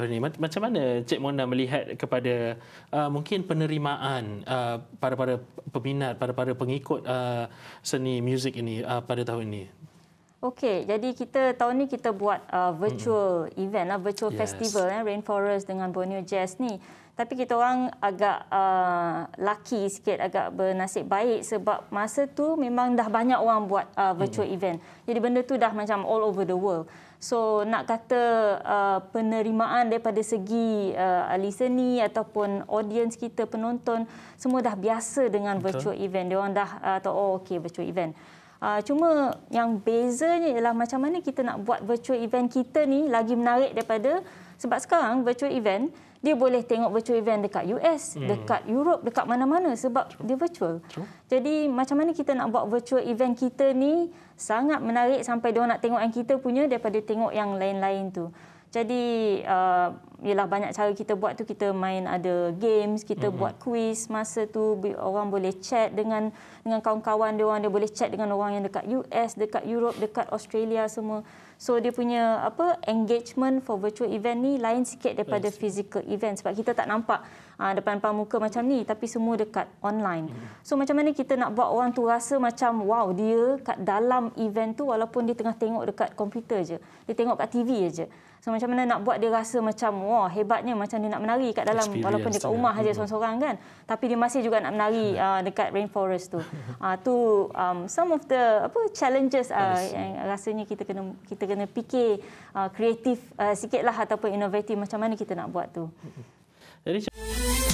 tahun ini. Macam mana Cik Mona melihat kepada uh, mungkin penerimaan uh, para-para peminat, para-para pengikut uh, seni muzik ini uh, pada tahun ini? Okey, jadi kita tahun ni kita buat uh, virtual mm. event lah, virtual yes. festival eh, Rainforest dengan Borneo Jazz ni. Tapi kita orang agak uh, lucky sikit, agak bernasib baik sebab masa tu memang dah banyak orang buat uh, virtual mm. event. Jadi benda tu dah macam all over the world. So nak kata uh, penerimaan daripada segi uh, listener ataupun audience kita penonton semua dah biasa dengan Betul. virtual event. Dia orang dah uh, tahu oh okey virtual event. Ah, cuma yang bezanya ialah macam mana kita nak buat virtual event kita ni lagi menarik daripada sebab sekarang virtual event dia boleh tengok virtual event dekat US, hmm. dekat Europe, dekat mana-mana sebab True. dia virtual. True. Jadi macam mana kita nak buat virtual event kita ni sangat menarik sampai dia nak tengok yang kita punya daripada tengok yang lain-lain tu. Jadi uh, ialah banyak cara kita buat tu kita main ada games kita mm-hmm. buat quiz masa tu orang boleh chat dengan dengan kawan-kawan dia orang dia boleh chat dengan orang yang dekat US dekat Europe dekat Australia semua so dia punya apa engagement for virtual event ni lain sikit daripada yes. physical event sebab kita tak nampak aa, ah, depan-depan muka macam ni tapi semua dekat online mm-hmm. so macam mana kita nak buat orang tu rasa macam wow dia kat dalam event tu walaupun dia tengah tengok dekat komputer je dia tengok kat TV aje So macam mana nak buat dia rasa macam wah hebatnya macam dia nak menari kat dalam Experience walaupun dekat rumah saja hmm. seorang-seorang kan tapi dia masih juga nak menari ya. uh, dekat rainforest tu. Ah uh, tu um, some of the apa challenges uh, yang rasanya kita kena kita kena fikir kreatif uh, uh, sikitlah ataupun inovatif macam mana kita nak buat tu. Hmm. Jadi